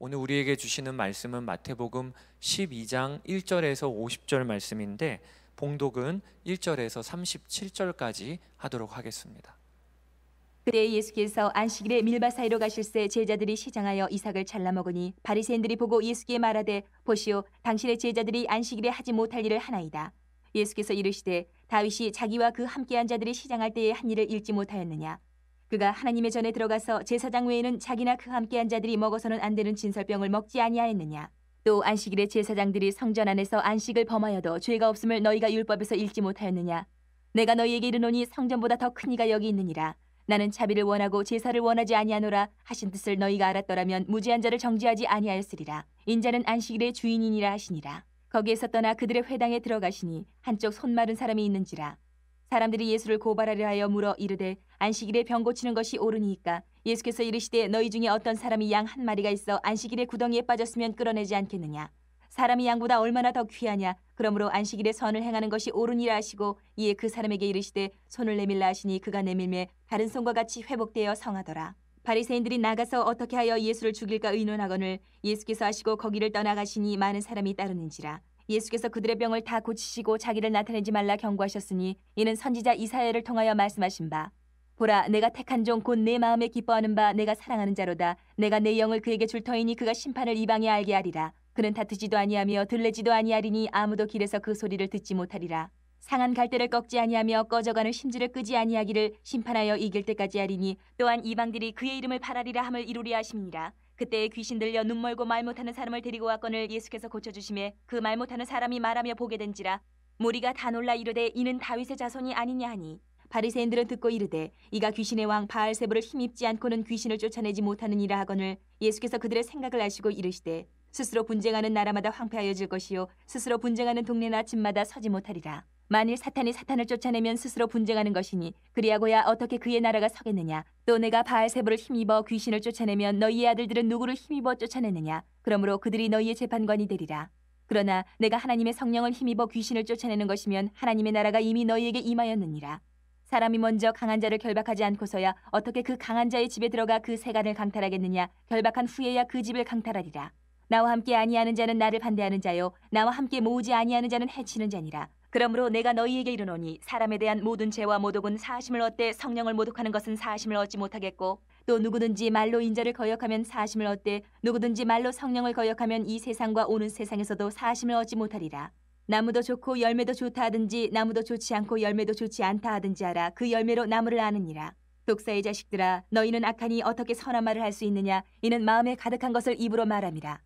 오늘 우리에게 주시는 말씀은 마태복음 12장 1절에서 50절 말씀인데 봉독은 1절에서 37절까지 하도록 하겠습니다. 그때 예수께서 안식일에 밀밭 사이로 가실새 제자들이 시장하여 이삭을 잘라 먹으니 바리새인들이 보고 예수께 말하되 보시오 당신의 제자들이 안식일에 하지 못할 일을 하나이다. 예수께서 이르시되 다윗이 자기와 그 함께한 자들이 시장할 때에 한 일을 잃지 못하였느냐 그가 하나님의 전에 들어가서 제사장 외에는 자기나 그 함께한 자들이 먹어서는 안 되는 진설병을 먹지 아니하였느냐. 또 안식일에 제사장들이 성전 안에서 안식을 범하여도 죄가 없음을 너희가 율법에서 읽지 못하였느냐. 내가 너희에게 이르노니 성전보다 더 큰 이가 여기 있느니라. 나는 자비를 원하고 제사를 원하지 아니하노라 하신 뜻을 너희가 알았더라면 무죄한 자를 정지하지 아니하였으리라. 인자는 안식일의 주인이니라 하시니라. 거기에서 떠나 그들의 회당에 들어가시니 한쪽 손 마른 사람이 있는지라 사람들이 예수를 고발하려 하여 물어 이르되 안식일에 병 고치는 것이 옳으니까 예수께서 이르시되 너희 중에 어떤 사람이 양 한 마리가 있어 안식일에 구덩이에 빠졌으면 끌어내지 않겠느냐 사람이 양보다 얼마나 더 귀하냐 그러므로 안식일에 선을 행하는 것이 옳으니라 하시고 이에 그 사람에게 이르시되 손을 내밀라 하시니 그가 내밀매 다른 손과 같이 회복되어 성하더라 바리새인들이 나가서 어떻게 하여 예수를 죽일까 의논하거늘 예수께서 하시고 거기를 떠나가시니 많은 사람이 따르는지라 예수께서 그들의 병을 다 고치시고 자기를 나타내지 말라 경고하셨으니 이는 선지자 이사야를 통하여 말씀하신 바 보라 내가 택한 종 곧 내 마음에 기뻐하는 바 내가 사랑하는 자로다 내가 내 영을 그에게 줄 터이니 그가 심판을 이방에 알게 하리라 그는 다투지도 아니하며 들레지도 아니하리니 아무도 길에서 그 소리를 듣지 못하리라 상한 갈대를 꺾지 아니하며 꺼져가는 심지를 끄지 아니하기를 심판하여 이길 때까지 하리니 또한 이방들이 그의 이름을 바라리라 함을 이루리 하심이라 그때 귀신 들려 눈 멀고 말 못하는 사람을 데리고 왔건을 예수께서 고쳐주심에 그 말 못하는 사람이 말하며 보게 된지라 무리가 다 놀라 이르되 이는 다윗의 자손이 아니냐 하니 바리새인들은 듣고 이르되 이가 귀신의 왕 바알세브를 힘입지 않고는 귀신을 쫓아내지 못하느니라 하거늘 예수께서 그들의 생각을 아시고 이르시되 스스로 분쟁하는 나라마다 황폐하여질 것이요 스스로 분쟁하는 동네나 집마다 서지 못하리라 만일 사탄이 사탄을 쫓아내면 스스로 분쟁하는 것이니 그리하고야 어떻게 그의 나라가 서겠느냐 또 내가 바알세부를 힘입어 귀신을 쫓아내면 너희의 아들들은 누구를 힘입어 쫓아내느냐 그러므로 그들이 너희의 재판관이 되리라 그러나 내가 하나님의 성령을 힘입어 귀신을 쫓아내는 것이면 하나님의 나라가 이미 너희에게 임하였느니라 사람이 먼저 강한 자를 결박하지 않고서야 어떻게 그 강한 자의 집에 들어가 그 세간을 강탈하겠느냐 결박한 후에야 그 집을 강탈하리라 나와 함께 아니하는 자는 나를 반대하는 자요 나와 함께 모으지 아니하는 자는 해치는 자니라 그러므로 내가 너희에게 이르노니 사람에 대한 모든 죄와 모독은 사심을 얻되 성령을 모독하는 것은 사심을 얻지 못하겠고 또 누구든지 말로 인자를 거역하면 사심을 얻되 누구든지 말로 성령을 거역하면 이 세상과 오는 세상에서도 사심을 얻지 못하리라. 나무도 좋고 열매도 좋다 하든지 나무도 좋지 않고 열매도 좋지 않다 하든지 하라 그 열매로 나무를 아느니라. 독사의 자식들아 너희는 악하니 어떻게 선한 말을 할 수 있느냐 이는 마음에 가득한 것을 입으로 말함이라.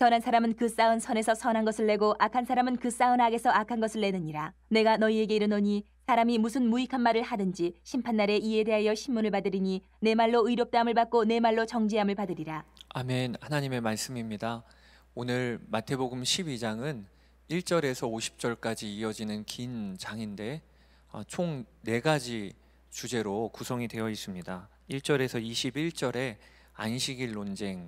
선한 사람은 그 쌓은 선에서 선한 것을 내고 악한 사람은 그 쌓은 악에서 악한 것을 내느니라. 내가 너희에게 이르노니 사람이 무슨 무익한 말을 하든지 심판날에 이에 대하여 신문을 받으리니 내 말로 의롭다함을 받고 내 말로 정죄함을 받으리라. 아멘. 하나님의 말씀입니다. 오늘 마태복음 12장은 1절에서 50절까지 이어지는 긴 장인데 어, 총 4가지 주제로 구성이 되어 있습니다. 1절에서 21절에 안식일 논쟁이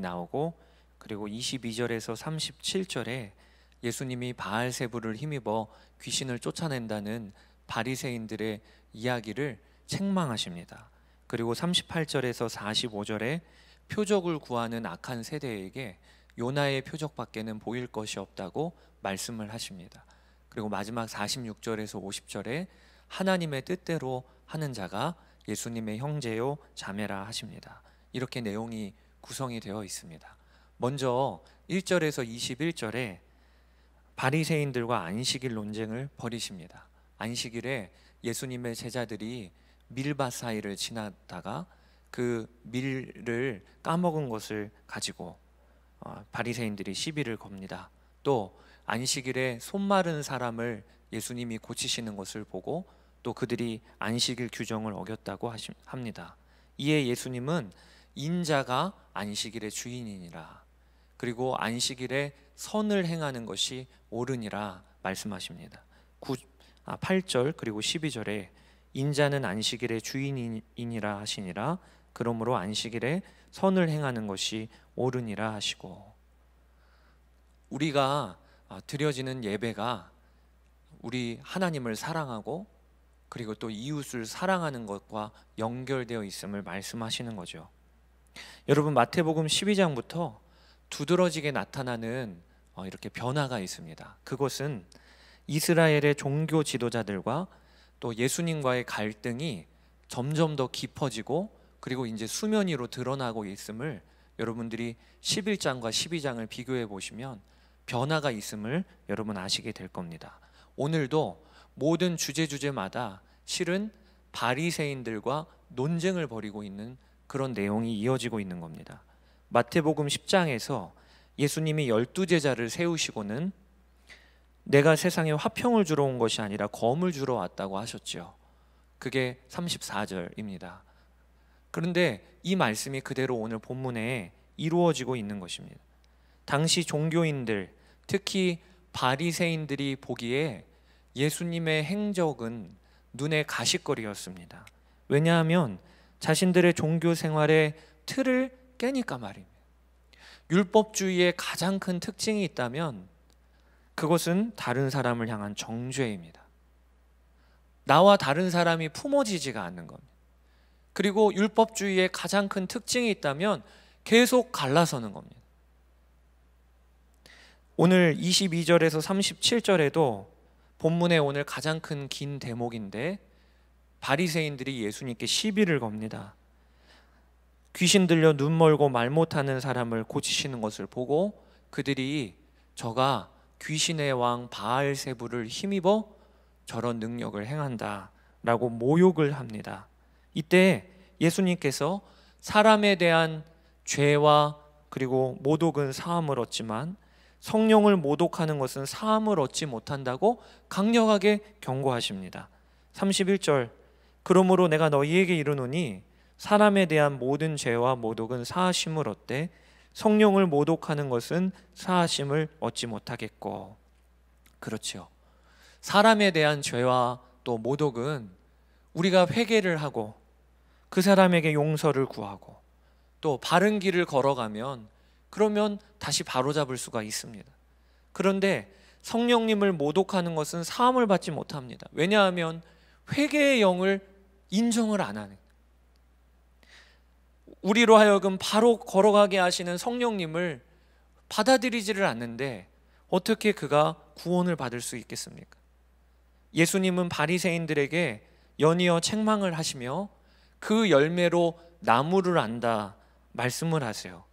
나오고 그리고 22절에서 37절에 예수님이 바알세부를 힘입어 귀신을 쫓아낸다는 바리새인들의 이야기를 책망하십니다. 그리고 38절에서 45절에 표적을 구하는 악한 세대에게 요나의 표적밖에는 보일 것이 없다고 말씀을 하십니다. 그리고 마지막 46절에서 50절에 하나님의 뜻대로 하는 자가 예수님의 형제요 자매라 하십니다. 이렇게 내용이 구성이 되어 있습니다. 먼저 1절에서 21절에 바리새인들과 안식일 논쟁을 벌이십니다. 안식일에 예수님의 제자들이 밀밭 사이를 지나다가 그 밀을 까먹은 것을 가지고 어, 바리새인들이 시비를 겁니다. 또 안식일에 손 마른 사람을 예수님이 고치시는 것을 보고 또 그들이 안식일 규정을 어겼다고 합니다. 이에 예수님은 인자가 안식일의 주인이니라 그리고 안식일에 선을 행하는 것이 옳으니라 말씀하십니다. 9, 아, 8절 그리고 12절에 인자는 안식일의 주인이니라 하시니라 그러므로 안식일에 선을 행하는 것이 옳으니라 하시고 우리가 아, 드려지는 예배가 우리 하나님을 사랑하고 그리고 또 이웃을 사랑하는 것과 연결되어 있음을 말씀하시는 거죠. 여러분 마태복음 12장부터 두드러지게 나타나는 어, 이렇게 변화가 있습니다. 그것은 이스라엘의 종교 지도자들과 또 예수님과의 갈등이 점점 더 깊어지고 그리고 이제 수면 위로 드러나고 있음을 여러분들이 11장과 12장을 비교해 보시면 변화가 있음을 여러분 아시게 될 겁니다. 오늘도 모든 주제 주제마다 실은 바리새인들과 논쟁을 벌이고 있는 그런 내용이 이어지고 있는 겁니다. 마태복음 10장에서 예수님이 열두 제자를 세우시고는 내가 세상에 화평을 주러 온 것이 아니라 검을 주러 왔다고 하셨죠. 그게 34절입니다. 그런데 이 말씀이 그대로 오늘 본문에 이루어지고 있는 것입니다. 당시 종교인들, 특히 바리새인들이 보기에 예수님의 행적은 눈에 가시거리였습니다. 왜냐하면 자신들의 종교 생활의 틀을 깨니까 말입니다. 율법주의의 가장 큰 특징이 있다면 그것은 다른 사람을 향한 정죄입니다. 나와 다른 사람이 품어지지가 않는 겁니다. 그리고 율법주의의 가장 큰 특징이 있다면 계속 갈라서는 겁니다. 오늘 22절에서 37절에도 본문의 오늘 가장 큰 긴 대목인데 바리새인들이 예수님께 시비를 겁니다. 귀신 들려 눈 멀고 말 못하는 사람을 고치시는 것을 보고 그들이 저가 귀신의 왕 바알세부를 힘입어 저런 능력을 행한다 라고 모욕을 합니다. 이때 예수님께서 사람에 대한 죄와 그리고 모독은 사함을 얻지만 성령을 모독하는 것은 사함을 얻지 못한다고 강력하게 경고하십니다. 31절 그러므로 내가 너희에게 이르노니 사람에 대한 모든 죄와 모독은 사하심을 얻되 성령을 모독하는 것은 사하심을 얻지 못하겠고 그렇지요. 사람에 대한 죄와 또 모독은 우리가 회개를 하고 그 사람에게 용서를 구하고 또 바른 길을 걸어가면 그러면 다시 바로잡을 수가 있습니다. 그런데 성령님을 모독하는 것은 사함을 받지 못합니다. 왜냐하면 회개의 영을 인정을 안 하는 우리로 하여금 바로 걸어가게 하시는 성령님을 받아들이지를 않는데 어떻게 그가 구원을 받을 수 있겠습니까? 예수님은 바리새인들에게 연이어 책망을 하시며 그 열매로 나무를 안다 말씀을 하세요.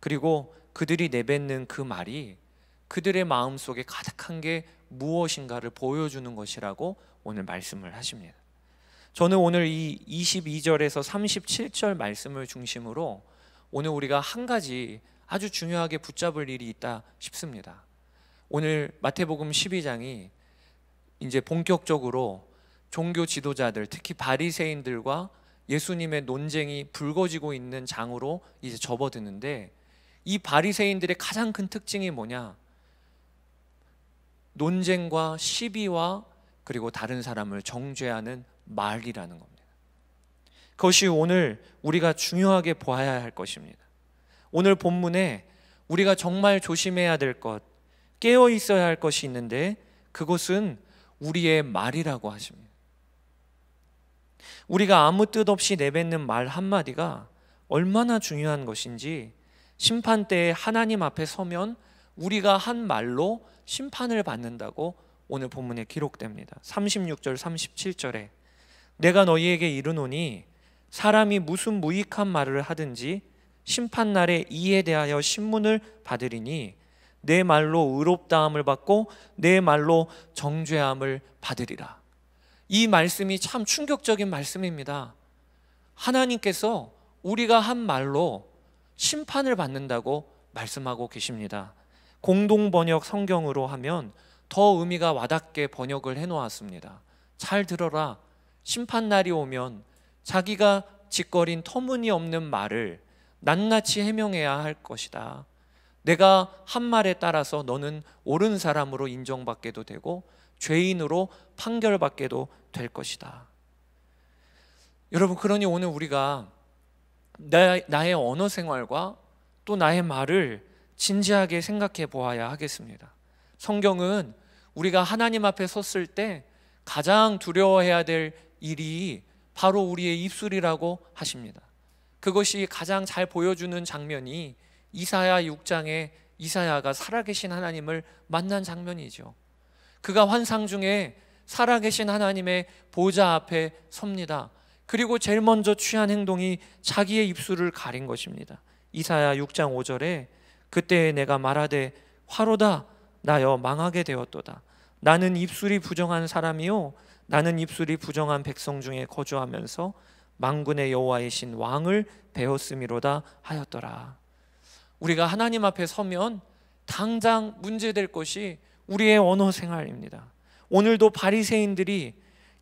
그리고 그들이 내뱉는 그 말이 그들의 마음속에 가득한 게 무엇인가를 보여주는 것이라고 오늘 말씀을 하십니다. 저는 오늘 이 22절에서 37절 말씀을 중심으로 오늘 우리가 한 가지 아주 중요하게 붙잡을 일이 있다 싶습니다. 오늘 마태복음 12장이 이제 본격적으로 종교 지도자들, 특히 바리새인들과 예수님의 논쟁이 불거지고 있는 장으로 이제 접어드는데 이 바리새인들의 가장 큰 특징이 뭐냐? 논쟁과 시비와 그리고 다른 사람을 정죄하는 말이라는 겁니다. 그것이 오늘 우리가 중요하게 보아야 할 것입니다. 오늘 본문에 우리가 정말 조심해야 될 것, 깨어 있어야 할 것이 있는데 그것은 우리의 말이라고 하십니다. 우리가 아무 뜻 없이 내뱉는 말 한마디가 얼마나 중요한 것인지 심판 때 하나님 앞에 서면 우리가 한 말로 심판을 받는다고 오늘 본문에 기록됩니다. 36절 37절에 내가 너희에게 이르노니 사람이 무슨 무익한 말을 하든지 심판 날에 이에 대하여 신문을 받으리니 내 말로 의롭다함을 받고 내 말로 정죄함을 받으리라. 이 말씀이 참 충격적인 말씀입니다. 하나님께서 우리가 한 말로 심판을 받는다고 말씀하고 계십니다. 공동 번역 성경으로 하면 더 의미가 와닿게 번역을 해 놓았습니다. 잘 들어라. 심판날이 오면 자기가 짓거린 터무니없는 말을 낱낱이 해명해야 할 것이다. 내가 한 말에 따라서 너는 옳은 사람으로 인정받게도 되고 죄인으로 판결받게도 될 것이다. 여러분, 그러니 오늘 우리가 나, 의 언어 생활과 또 나의 말을 진지하게 생각해 보아야 하겠습니다. 성경은 우리가 하나님 앞에 섰을 때 가장 두려워해야 될 일이 바로 우리의 입술이라고 하십니다. 그것이 가장 잘 보여주는 장면이 이사야 6장에 이사야가 살아계신 하나님을 만난 장면이죠. 그가 환상 중에 살아계신 하나님의 보좌 앞에 섭니다. 그리고 제일 먼저 취한 행동이 자기의 입술을 가린 것입니다. 이사야 6장 5절에 그때 내가 말하되 화로다 나여 망하게 되었도다. 나는 입술이 부정한 사람이요 나는 입술이 부정한 백성 중에 거주하면서 망군의 여호와이신 왕을 배웠음이로다 하였더라. 우리가 하나님 앞에 서면 당장 문제될 것이 우리의 언어 생활입니다. 오늘도 바리새인들이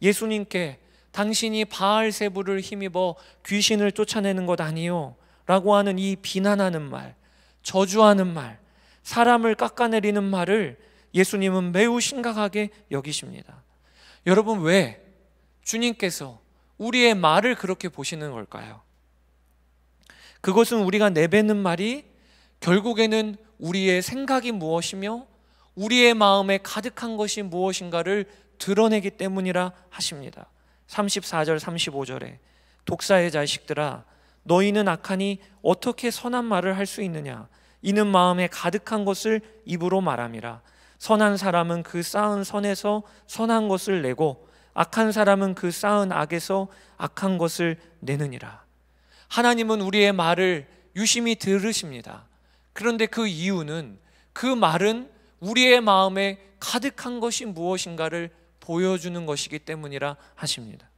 예수님께 당신이 바알세부를 힘입어 귀신을 쫓아내는 것 아니요 라고 하는 이 비난하는 말, 저주하는 말, 사람을 깎아내리는 말을 예수님은 매우 심각하게 여기십니다. 여러분 왜 주님께서 우리의 말을 그렇게 보시는 걸까요? 그것은 우리가 내뱉는 말이 결국에는 우리의 생각이 무엇이며 우리의 마음에 가득한 것이 무엇인가를 드러내기 때문이라 하십니다. 34절 35절에 독사의 자식들아 너희는 악하니 어떻게 선한 말을 할 수 있느냐 이는 마음에 가득한 것을 입으로 말함이라 선한 사람은 그 쌓은 선에서 선한 것을 내고 악한 사람은 그 쌓은 악에서 악한 것을 내느니라. 하나님은 우리의 말을 유심히 들으십니다. 그런데 그 이유는 그 말은 우리의 마음에 가득한 것이 무엇인가를 보여주는 것이기 때문이라 하십니다.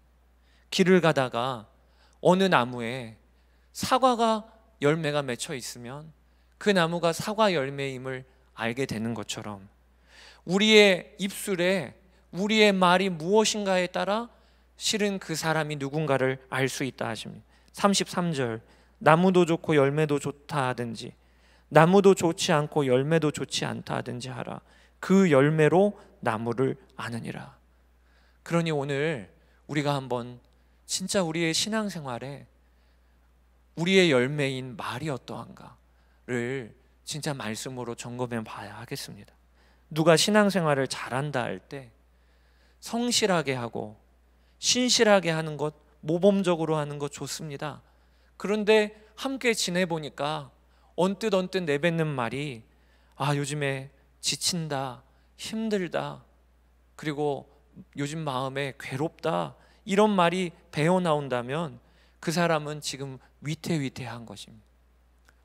길을 가다가 어느 나무에 사과가 열매가 맺혀 있으면 그 나무가 사과 열매임을 알게 되는 것처럼 우리의 입술에 우리의 말이 무엇인가에 따라 실은 그 사람이 누군가를 알 수 있다 하십니다. 33절 나무도 좋고 열매도 좋다 하든지 나무도 좋지 않고 열매도 좋지 않다 하든지 하라. 그 열매로 나무를 아느니라. 그러니 오늘 우리가 한번 진짜 우리의 신앙생활에 우리의 열매인 말이 어떠한가를 진짜 말씀으로 점검해 봐야 하겠습니다. 누가 신앙생활을 잘한다 할 때 성실하게 하고 신실하게 하는 것, 모범적으로 하는 것 좋습니다. 그런데 함께 지내보니까 언뜻 언뜻 내뱉는 말이 아, 요즘에 지친다, 힘들다, 그리고 요즘 마음에 괴롭다, 이런 말이 배어 나온다면 그 사람은 지금 위태위태한 것입니다.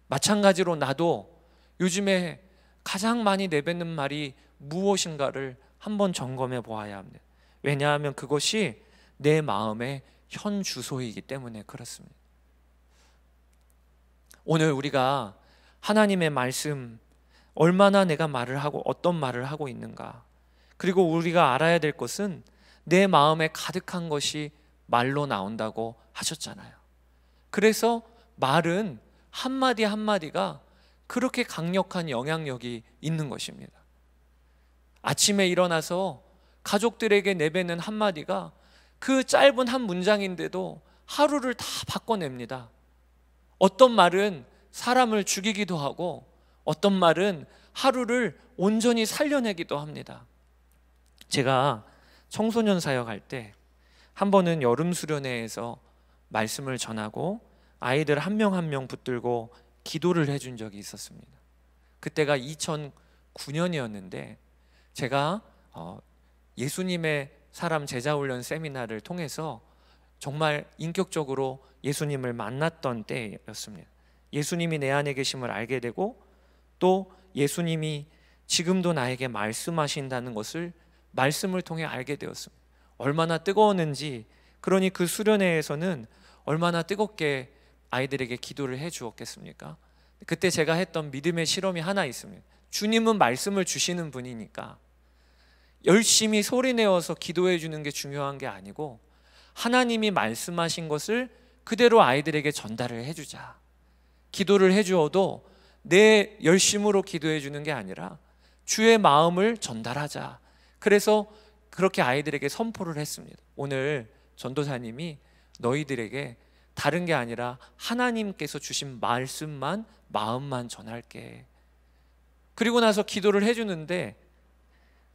마찬가지로 나도 요즘에 가장 많이 내뱉는 말이 무엇인가를 한번 점검해 보아야 합니다. 왜냐하면 그것이 내 마음의 현 주소이기 때문에 그렇습니다. 오늘 우리가 하나님의 말씀 얼마나 내가 말을 하고 어떤 말을 하고 있는가. 그리고 우리가 알아야 될 것은 내 마음에 가득한 것이 말로 나온다고 하셨잖아요. 그래서 말은 한마디 한마디가 그렇게 강력한 영향력이 있는 것입니다. 아침에 일어나서 가족들에게 내뱉는 한마디가 그 짧은 한 문장인데도 하루를 다 바꿔냅니다. 어떤 말은 사람을 죽이기도 하고 어떤 말은 하루를 온전히 살려내기도 합니다. 제가 청소년 사역 할때 한 번은 여름 수련회에서 말씀을 전하고 아이들 한 명 한 명 붙들고 기도를 해준 적이 있었습니다. 그때가 2009년이었는데 제가 어, 예수님의 사람 제자훈련 세미나를 통해서 정말 인격적으로 예수님을 만났던 때였습니다. 예수님이 내 안에 계심을 알게 되고 또 예수님이 지금도 나에게 말씀하신다는 것을 말씀을 통해 알게 되었습니다. 얼마나 뜨거웠는지 그러니 그 수련회에서는 얼마나 뜨겁게 아이들에게 기도를 해 주었겠습니까? 그때 제가 했던 믿음의 실험이 하나 있습니다. 주님은 말씀을 주시는 분이니까 열심히 소리 내어서 기도해 주는 게 중요한 게 아니고 하나님이 말씀하신 것을 그대로 아이들에게 전달을 해 주자. 기도를 해 주어도 내 열심으로 기도해 주는 게 아니라 주의 마음을 전달하자. 그래서 그렇게 아이들에게 선포를 했습니다. 오늘 전도사님이 너희들에게 다른 게 아니라 하나님께서 주신 말씀만 마음만 전할게. 그리고 나서 기도를 해주는데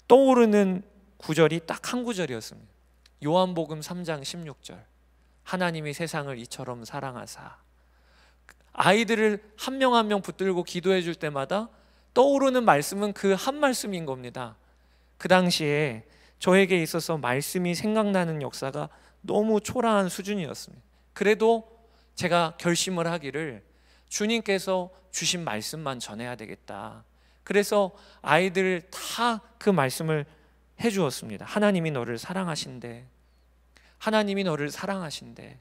떠오르는 구절이 딱 한 구절이었습니다. 요한복음 3장 16절. 하나님이 세상을 이처럼 사랑하사. 아이들을 한 명 한명 한명 붙들고 기도해 줄 때마다 떠오르는 말씀은 그 한 말씀인 겁니다. 그 당시에 저에게 있어서 말씀이 생각나는 역사가 너무 초라한 수준이었습니다. 그래도 제가 결심을 하기를 주님께서 주신 말씀만 전해야 되겠다. 그래서 아이들 다 그 말씀을 해 주었습니다. 하나님이 너를 사랑하신대. 하나님이 너를 사랑하신대.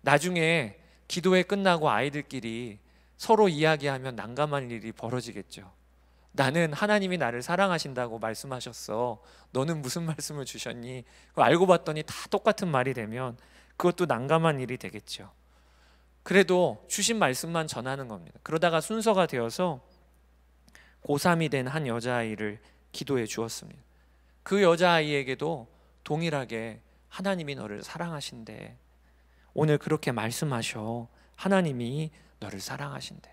나중에 기도회 끝나고 아이들끼리 서로 이야기하면 난감한 일이 벌어지겠죠. 나는 하나님이 나를 사랑하신다고 말씀하셨어. 너는 무슨 말씀을 주셨니? 알고 봤더니 다 똑같은 말이 되면 그것도 난감한 일이 되겠죠. 그래도 주신 말씀만 전하는 겁니다. 그러다가 순서가 되어서 고3이 된 한 여자아이를 기도해 주었습니다. 그 여자아이에게도 동일하게 하나님이 너를 사랑하신대. 오늘 그렇게 말씀하셔. 하나님이 너를 사랑하신대.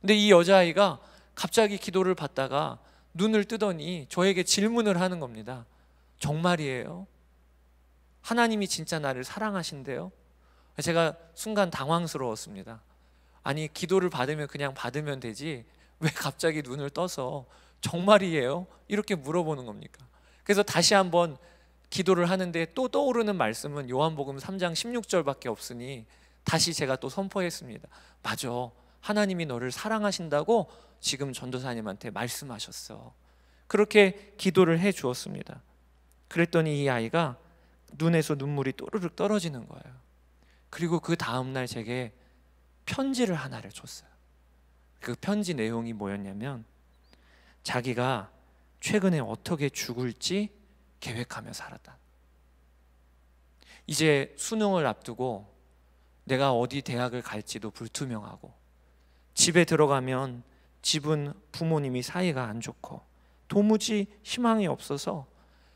근데 이 여자아이가 갑자기 기도를 받다가 눈을 뜨더니 저에게 질문을 하는 겁니다. 정말이에요? 하나님이 진짜 나를 사랑하신대요. 제가 순간 당황스러웠습니다. 아니 기도를 받으면 그냥 받으면 되지 왜 갑자기 눈을 떠서 정말이에요? 이렇게 물어보는 겁니까? 그래서 다시 한번 기도를 하는데 또 떠오르는 말씀은 요한복음 3장 16절밖에 없으니 다시 제가 또 선포했습니다. 맞아. 하나님이 너를 사랑하신다고 지금 전도사님한테 말씀하셨어. 그렇게 기도를 해 주었습니다. 그랬더니 이 아이가 눈에서 눈물이 또르륵 떨어지는 거예요. 그리고 그 다음 날 제게 편지를 하나를 줬어요. 그 편지 내용이 뭐였냐면 자기가 최근에 어떻게 죽을지 계획하며 살았다. 이제 수능을 앞두고 내가 어디 대학을 갈지도 불투명하고 집에 들어가면 집은 부모님이 사이가 안 좋고 도무지 희망이 없어서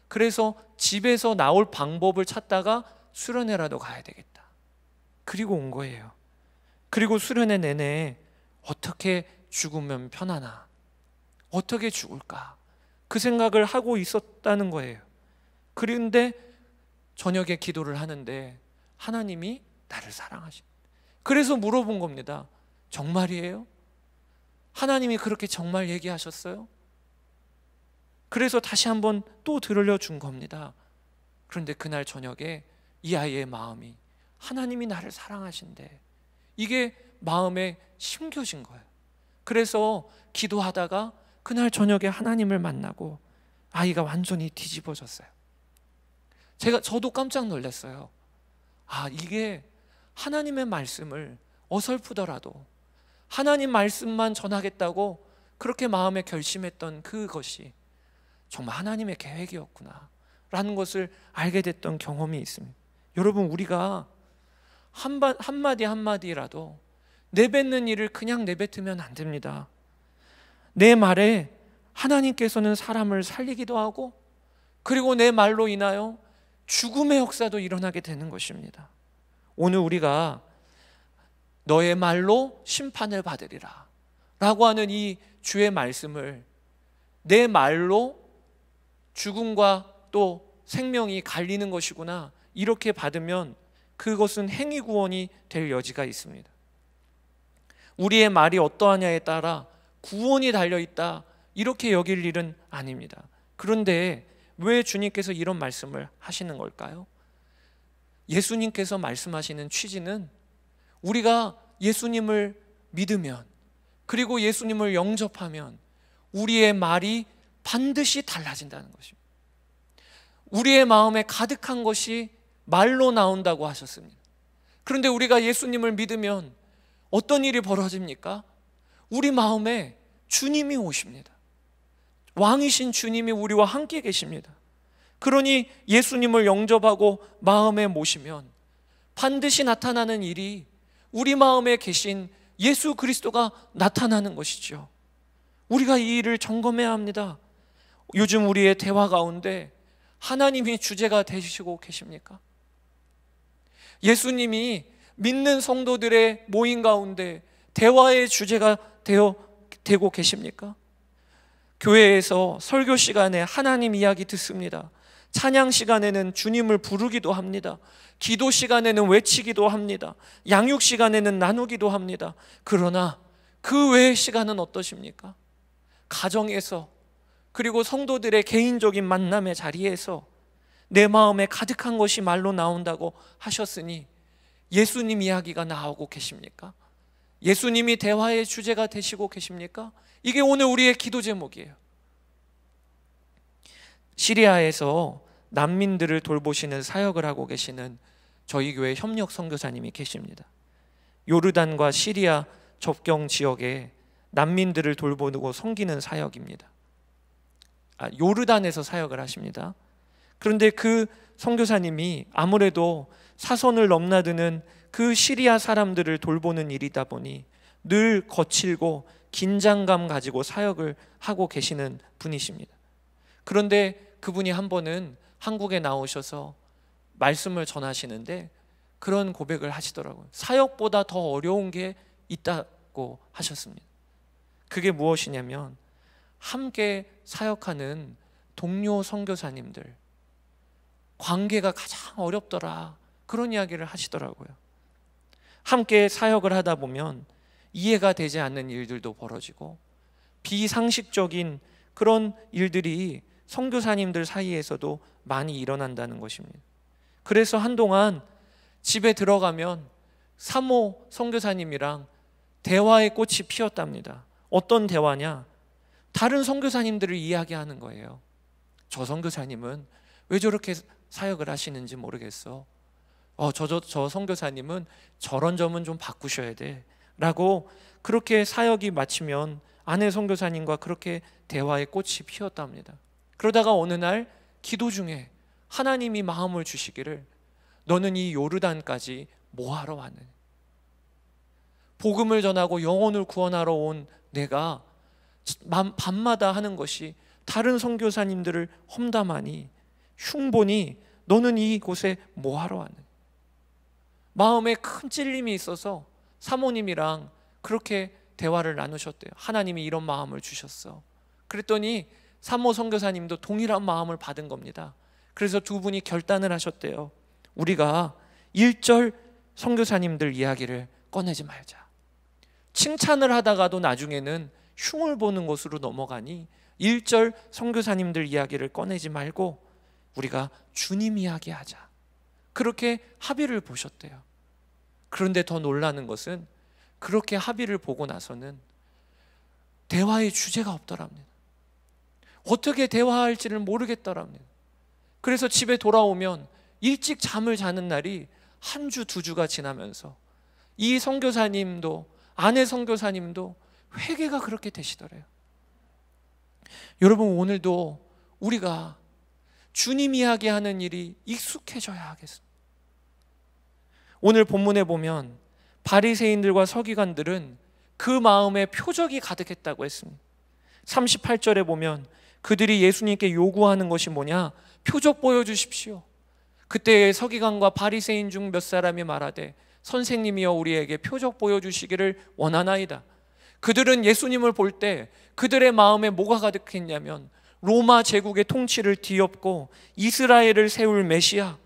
그래서 집에서 나올 방법을 찾다가 수련회라도 가야 되겠다. 그리고 온 거예요. 그리고 수련회 내내 어떻게 죽으면 편하나? 어떻게 죽을까? 그 생각을 하고 있었다는 거예요. 그런데 저녁에 기도를 하는데 하나님이 나를 사랑하신. 그래서 물어본 겁니다. 정말이에요? 하나님이 그렇게 정말 얘기하셨어요? 그래서 다시 한번 또 들려 으준 겁니다. 그런데 그날 저녁에 이 아이의 마음이 하나님이 나를 사랑하신대. 이게 마음에 심겨진 거예요. 그래서 기도하다가 그날 저녁에 하나님을 만나고 아이가 완전히 뒤집어졌어요. 제가 저도 깜짝 놀랐어요. 아, 이게 하나님의 말씀을 어설프더라도 하나님 말씀만 전하겠다고 그렇게 마음에 결심했던 그것이 정말 하나님의 계획이었구나 라는 것을 알게 됐던 경험이 있습니다. 여러분 우리가 한 바, 한마디 한마디라도 내뱉는 일을 그냥 내뱉으면 안 됩니다. 내 말에 하나님께서는 사람을 살리기도 하고 그리고 내 말로 인하여 죽음의 역사도 일어나게 되는 것입니다. 오늘 우리가 너의 말로 심판을 받으리라 라고 하는 이 주의 말씀을 내 말로 죽음과 또 생명이 갈리는 것이구나. 이렇게 받으면 그것은 행위 구원이 될 여지가 있습니다. 우리의 말이 어떠하냐에 따라 구원이 달려 있다. 이렇게 여길 일은 아닙니다. 그런데 왜 주님께서 이런 말씀을 하시는 걸까요? 예수님께서 말씀하시는 취지는 우리가 예수님을 믿으면 그리고 예수님을 영접하면 우리의 말이 반드시 달라진다는 것입니다. 우리의 마음에 가득한 것이 말로 나온다고 하셨습니다. 그런데 우리가 예수님을 믿으면 어떤 일이 벌어집니까? 우리 마음에 주님이 오십니다. 왕이신 주님이 우리와 함께 계십니다. 그러니 예수님을 영접하고 마음에 모시면 반드시 나타나는 일이 우리 마음에 계신 예수 그리스도가 나타나는 것이죠. 우리가 이 일을 점검해야 합니다. 요즘 우리의 대화 가운데 하나님이 주제가 되시고 계십니까? 예수님이 믿는 성도들의 모임 가운데 대화의 주제가 되어 되고 계십니까? 교회에서 설교 시간에 하나님 이야기 듣습니다. 찬양 시간에는 주님을 부르기도 합니다. 기도 시간에는 외치기도 합니다. 양육 시간에는 나누기도 합니다. 그러나 그 외의 시간은 어떠십니까? 가정에서 그리고 성도들의 개인적인 만남의 자리에서 내 마음에 가득한 것이 말로 나온다고 하셨으니 예수님 이야기가 나오고 계십니까? 예수님이 대화의 주제가 되시고 계십니까? 이게 오늘 우리의 기도 제목이에요. 시리아에서 난민들을 돌보시는 사역을 하고 계시는 저희 교회 협력 선교사님이 계십니다. 요르단과 시리아 접경 지역에 난민들을 돌보고 섬기는 사역입니다. 아, 요르단에서 사역을 하십니다. 그런데 그 선교사님이 아무래도 사선을 넘나드는 그 시리아 사람들을 돌보는 일이다 보니 늘 거칠고 긴장감 가지고 사역을 하고 계시는 분이십니다. 그런데 그분이 한 번은 한국에 나오셔서 말씀을 전하시는데 그런 고백을 하시더라고요. 사역보다 더 어려운 게 있다고 하셨습니다. 그게 무엇이냐면 함께 사역하는 동료 선교사님들 관계가 가장 어렵더라 그런 이야기를 하시더라고요. 함께 사역을 하다 보면 이해가 되지 않는 일들도 벌어지고 비상식적인 그런 일들이 선교사님들 사이에서도 많이 일어난다는 것입니다. 그래서 한동안 집에 들어가면 사모 선교사님이랑 대화의 꽃이 피었답니다. 어떤 대화냐? 다른 선교사님들을 이야기하는 거예요. 저 선교사님은 왜 저렇게 사역을 하시는지 모르겠어. 어, 저, 저, 저 선교사님은 저런 점은 좀 바꾸셔야 돼. 라고 그렇게 사역이 마치면 아내 선교사님과 그렇게 대화의 꽃이 피었답니다. 그러다가 어느 날 기도 중에 하나님이 마음을 주시기를 너는 이 요르단까지 뭐하러 왔느 복음을 전하고 영혼을 구원하러 온 내가 밤마다 하는 것이 다른 선교사님들을 험담하니 흉보니 너는 이곳에 뭐하러 왔는 마음에 큰 찔림이 있어서 사모님이랑 그렇게 대화를 나누셨대요. 하나님이 이런 마음을 주셨어. 그랬더니 사모 선교사님도 동일한 마음을 받은 겁니다. 그래서 두 분이 결단을 하셨대요. 우리가 일절 선교사님들 이야기를 꺼내지 말자. 칭찬을 하다가도 나중에는 흉을 보는 것으로 넘어가니 일절 선교사님들 이야기를 꺼내지 말고 우리가 주님 이야기하자. 그렇게 합의를 보셨대요. 그런데 더 놀라는 것은 그렇게 합의를 보고 나서는 대화의 주제가 없더랍니다. 어떻게 대화할지를 모르겠더랍니다. 그래서 집에 돌아오면 일찍 잠을 자는 날이 한 주, 두 주가 지나면서 이 선교사님도 아내 선교사님도 회개가 그렇게 되시더래요. 여러분 오늘도 우리가 주님 이야기 하는 일이 익숙해져야 하겠습니다. 오늘 본문에 보면 바리새인들과 서기관들은 그 마음에 표적이 가득했다고 했습니다. 38절에 보면 그들이 예수님께 요구하는 것이 뭐냐? 표적 보여주십시오. 그때 서기관과 바리새인 중 몇 사람이 말하되 선생님이여 우리에게 표적 보여주시기를 원하나이다. 그들은 예수님을 볼 때 그들의 마음에 뭐가 가득했냐면 로마 제국의 통치를 뒤엎고 이스라엘을 세울 메시아.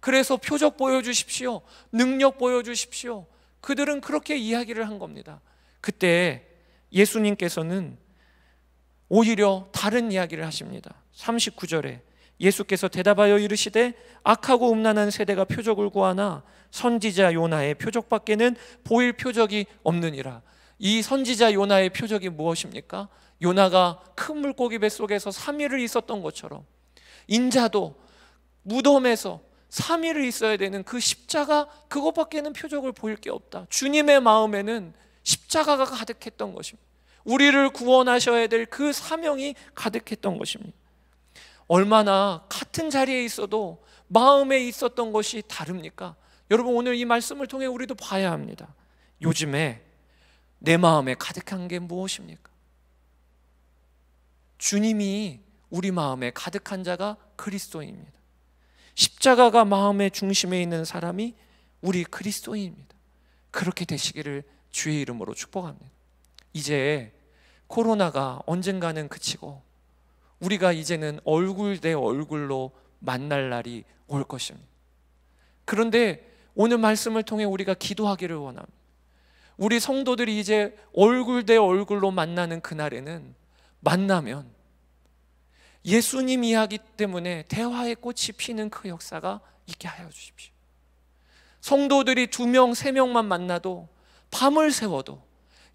그래서 표적 보여주십시오. 능력 보여주십시오. 그들은 그렇게 이야기를 한 겁니다. 그때 예수님께서는 오히려 다른 이야기를 하십니다. 39절에 예수께서 대답하여 이르시되 악하고 음란한 세대가 표적을 구하나 선지자 요나의 표적밖에는 보일 표적이 없느니라. 이 선지자 요나의 표적이 무엇입니까? 요나가 큰 물고기 배 속에서 3일을 있었던 것처럼 인자도 무덤에서 3일을 있어야 되는 그 십자가 그것밖에는 표적을 보일 게 없다. 주님의 마음에는 십자가가 가득했던 것입니다. 우리를 구원하셔야 될 그 사명이 가득했던 것입니다. 얼마나 같은 자리에 있어도 마음에 있었던 것이 다릅니까? 여러분 오늘 이 말씀을 통해 우리도 봐야 합니다. 요즘에 내 마음에 가득한 게 무엇입니까? 주님이 우리 마음에 가득한 자가 그리스도입니다. 십자가가 마음의 중심에 있는 사람이 우리 그리스도입니다. 그렇게 되시기를 주의 이름으로 축복합니다. 이제 코로나가 언젠가는 그치고 우리가 이제는 얼굴 대 얼굴로 만날 날이 올 것입니다. 그런데 오늘 말씀을 통해 우리가 기도하기를 원합니다. 우리 성도들이 이제 얼굴 대 얼굴로 만나는 그날에는 만나면 예수님 이야기 때문에 대화의 꽃이 피는 그 역사가 있게 하여 주십시오. 성도들이 두 명, 세 명만 만나도 밤을 세워도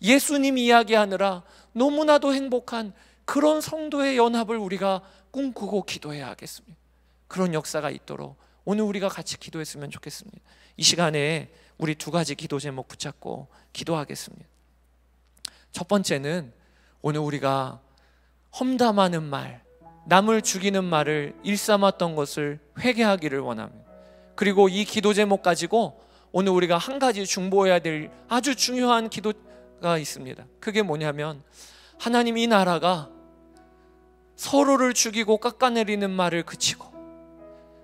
예수님 이야기하느라 너무나도 행복한 그런 성도의 연합을 우리가 꿈꾸고 기도해야 하겠습니다. 그런 역사가 있도록 오늘 우리가 같이 기도했으면 좋겠습니다. 이 시간에 우리 두 가지 기도 제목 붙잡고 기도하겠습니다. 첫 번째는 오늘 우리가 험담하는 말, 남을 죽이는 말을 일삼았던 것을 회개하기를 원합니다. 그리고 이 기도 제목 가지고 오늘 우리가 한 가지 중보해야 될 아주 중요한 기도가 있습니다. 그게 뭐냐면 하나님 이 나라가 서로를 죽이고 깎아내리는 말을 그치고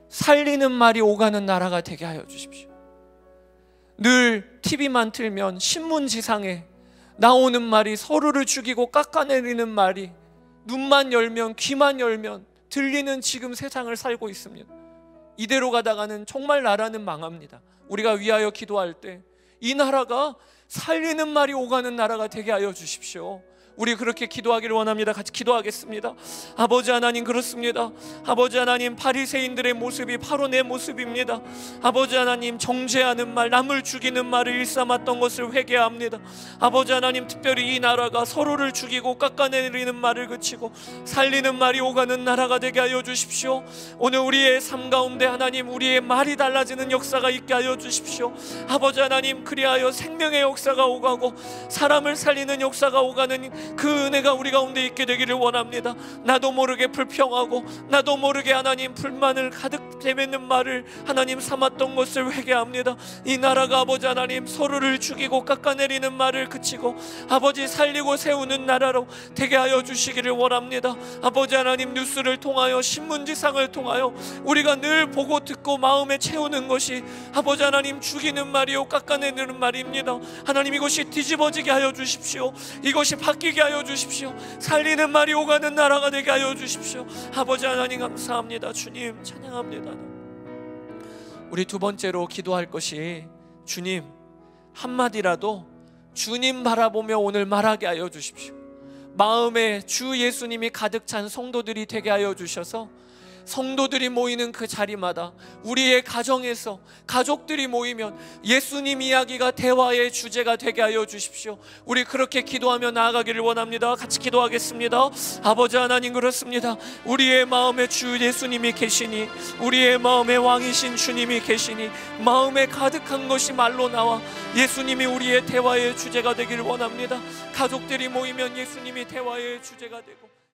살리는 말이 오가는 나라가 되게 하여 주십시오. 늘 TV만 틀면 신문지상에 나오는 말이 서로를 죽이고 깎아내리는 말이 눈만 열면 귀만 열면 들리는 지금 세상을 살고 있습니다. 이대로 가다가는 정말 나라는 망합니다. 우리가 위하여 기도할 때 이 나라가 살리는 말이 오가는 나라가 되게 하여 주십시오. 우리 그렇게 기도하기를 원합니다. 같이 기도하겠습니다. 아버지 하나님 그렇습니다. 아버지 하나님 바리새인들의 모습이 바로 내 모습입니다. 아버지 하나님 정죄하는 말, 남을 죽이는 말을 일삼았던 것을 회개합니다. 아버지 하나님 특별히 이 나라가 서로를 죽이고 깎아내리는 말을 그치고 살리는 말이 오가는 나라가 되게 하여 주십시오. 오늘 우리의 삶 가운데 하나님 우리의 말이 달라지는 역사가 있게 하여 주십시오. 아버지 하나님 그리하여 생명의 역사가 오가고 사람을 살리는 역사가 오가는 그 은혜가 우리 가운데 있게 되기를 원합니다. 나도 모르게 불평하고 나도 모르게 하나님 불만을 가득 재맺는 말을 하나님 삼았던 것을 회개합니다. 이 나라가 아버지 하나님 서로를 죽이고 깎아내리는 말을 그치고 아버지 살리고 세우는 나라로 되게 하여 주시기를 원합니다. 아버지 하나님 뉴스를 통하여 신문지상을 통하여 우리가 늘 보고 듣고 마음에 채우는 것이 아버지 하나님 죽이는 말이요 깎아내는 말입니다. 하나님 이것이 뒤집어지게 하여 주십시오. 이것이 바뀌 되게 하여 주십시오. 살리는 말이 오가는 나라가 되게 하여 주십시오. 아버지 하나님 감사합니다. 주님 찬양합니다. 우리 두 번째로 기도할 것이 주님 한마디라도 주님 바라보며 오늘 말하게 하여 주십시오. 마음에 주 예수님이 가득 찬 성도들이 되게 하여 주셔서 성도들이 모이는 그 자리마다 우리의 가정에서 가족들이 모이면 예수님 이야기가 대화의 주제가 되게 하여 주십시오. 우리 그렇게 기도하며 나아가기를 원합니다. 같이 기도하겠습니다. 아버지 하나님 그렇습니다. 우리의 마음에 주 예수님이 계시니 우리의 마음에 왕이신 주님이 계시니 마음에 가득한 것이 말로 나와 예수님이 우리의 대화의 주제가 되기를 원합니다. 가족들이 모이면 예수님이 대화의 주제가 되고